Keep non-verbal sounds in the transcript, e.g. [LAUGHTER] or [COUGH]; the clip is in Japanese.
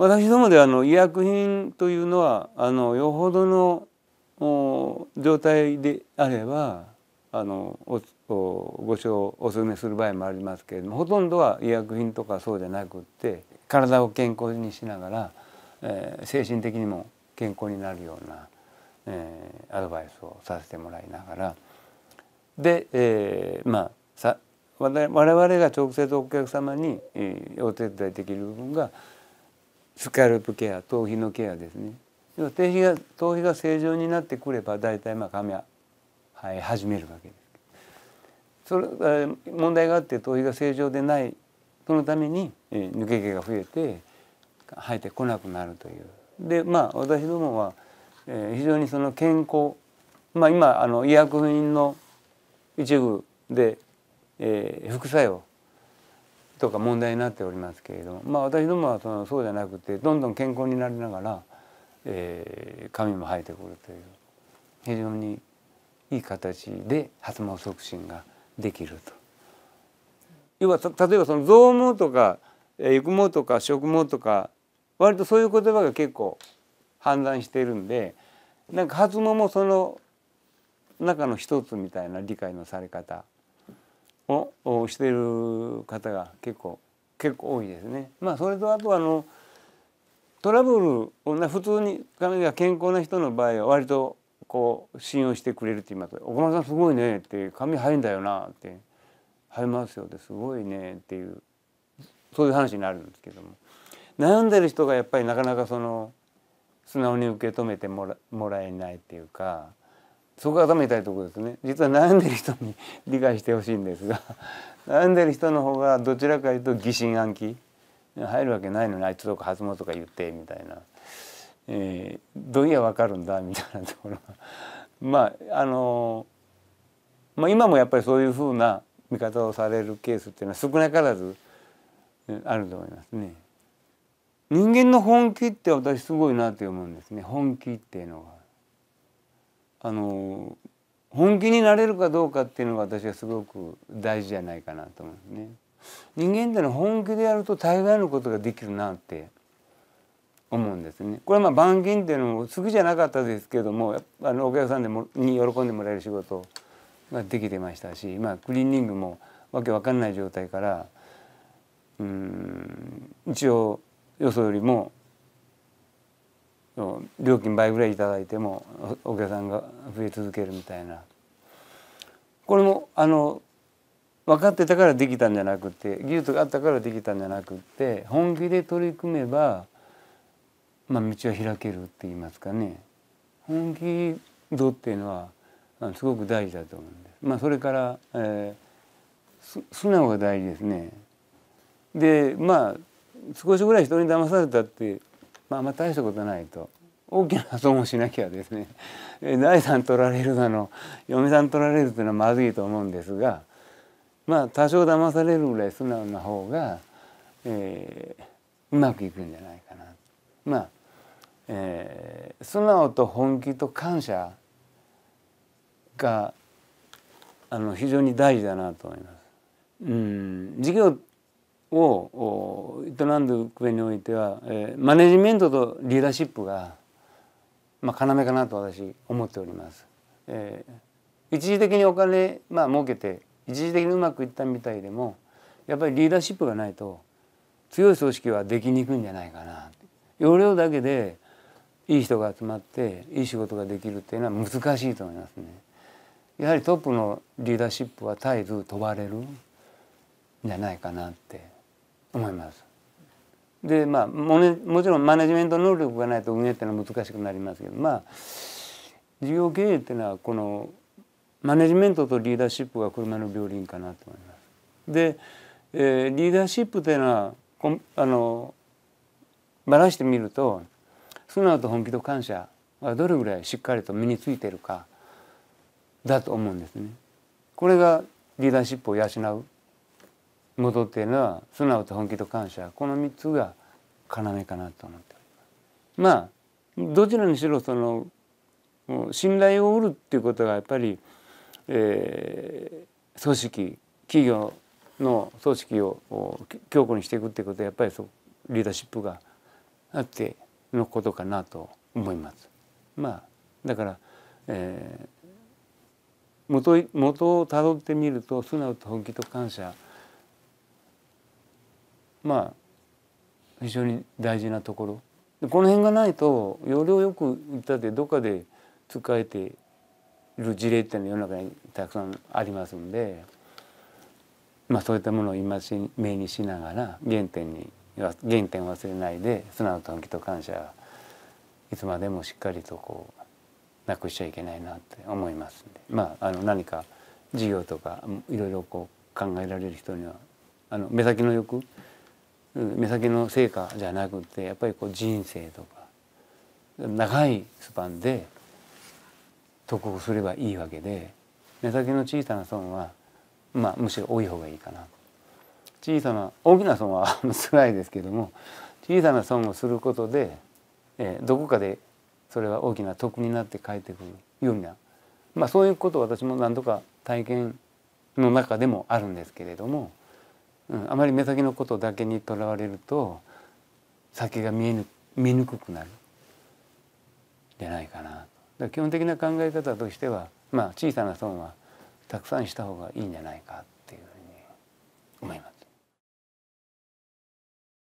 私どもであの医薬品というのはあのよほどの状態であればあのおご賞をお勧めする場合もありますけれどもほとんどは医薬品とかそうじゃなくって体を健康にしながら、えー、精神的にも健康になるような、えー、アドバイスをさせてもらいながらで、えー、まあさ我々が直接お客様に、えー、お手伝いできる部分がスカルプケア頭皮のケアですね頭皮が頭皮が正常になってくれば大体まあ髪は生え始めるわけですそれ問題があって頭皮が正常でないそのために、え抜け毛が増えて生えてこなくなるというでまあ私どもは、え非常にその健康まあ今あの医薬品の一部で、え副作用とか問題になっておりますけれども、まあ、私どもはそのそうじゃなくてどんどん健康になりながら、えー、髪も生えてくるという非常にいい形で発毛促進ができると。要は例えばその増毛とか育毛とか植毛とか割とそういう言葉が結構判断しているんでなんか発毛もその中の一つみたいな理解のされ方をしている方が結構結構多いですね。まあ、それとあとあのトラブル普通に髪が健康な人の場合は割とこう信用してくれるって言います「岡村さんすごいね」って「髪生えんだよな」って「生えますよ」って「すごいね」っていうそういう話になるんですけども悩んでる人がやっぱりなかなかその素直に受け止めてもらもらえないっていうかそこが頭たいところですね実は悩んでる人に理解してほしいんですが悩んでる人の方がどちらかというと疑心暗鬼入るわけないのにあいつとか初詣とか言ってみたいな、えー、どういや分かるんだみたいなところ [LAUGHS] まああのまあ、今もやっぱりそういうふうな見方をされるケースっていうのは少なからずあると思いますね。人間の本気って私すごいなって思うんですね本気っていうのが。あの本気になれるかどうかっていうのが私はすごく大事じゃないかなと思うね。人間ってのは本気でやると大概のことができるなって思うんですね。これはまあ板金っていうのも好きじゃなかったですけどもあのお客さんでもに喜んでもらえる仕事ができてましたし、まあ、クリーニングもわけわかんない状態からうん一応よそよりも料金倍ぐらい頂いてもお客さんが増え続けるみたいなこれもあの分かってたからできたんじゃなくて技術があったからできたんじゃなくて本気で取り組めば、まあ、道は開けるって言いますかね本気度っていうのはすごく大事だと思うんです。まあ、それから、えー、素直が大事ですねでまあ少しぐらい人に騙されたってまあ、まあ大したことないと大きな損をしなきゃですね財産 [LAUGHS] 取られるだの嫁さん取られるというのはまずいと思うんですがまあ多少騙されるぐらい素直な方が、えー、うまくいくんじゃないかな。まあえー、素直と本気と感謝があの非常に大事だなと思います。うん授業を営んで上においては、えマネジメントとリーダーシップが、まあ、要かなと私思っております。えー、一時的にお金、まあ、儲けて一時的にうまくいったみたいでもやっぱりリーダーシップがないと強い組織はできにくいんじゃないかな要領だけでいい人が集まっていい仕事ができるっていうのは難しいと思いますね。やはりトップのリーダーシップは絶えず問われるんじゃないかなって思います。でまあも、ね、もちろんマネジメント能力がないと運営っていうのは難しくなりますけどまあ事業経営っていうのはこのマネジメントとリーダーシップが車の両輪かなと思います。で、えー、リーダーシップというのはこあのばらしてみると素直と本気と感謝がどれぐらいしっかりと身についてるかだと思うんですね。これがリーダーシップを養う戻っているのは素直と本気と感謝この3つが要かなと思っております。まあどちらにしろその信頼を得るっていうことがやっぱり、えー、組織企業の組織を強固にしていくっていうことはやっぱりそリーダーシップがあってのことかなと思います。まあだから、えー元をたどってみると素直と本気と感謝まあ非常に大事なところでこの辺がないと要領よく言ったってどっかで使えてる事例っていうのは世の中にたくさんありますんで、まあ、そういったものを今し目にしながら原点に原点を忘れないで素直と本気と感謝いつまでもしっかりとこうなくしちゃいけないなって思いますまああの何か事業とかいろいろこう考えられる人にはあの目先の欲目先の成果じゃなくてやっぱりこう人生とか長いスパンで得をすればいいわけで目先の小さな損は、まあ、むしろ多い方がいいかな小さな大きな損は辛いですけども小さな損をすることで、えー、どこかでそれは大きな得になって帰ってくるような、まあ、そういうことを私も何度か体験の中でもあるんですけれども。うん、あまり目先のことだけにとらわれると先が見えぬ見にくくなるじゃないかなと。基本的な考え方としては、まあ、小さな損はたくさんした方がいいんじゃないかっていうふうに思います。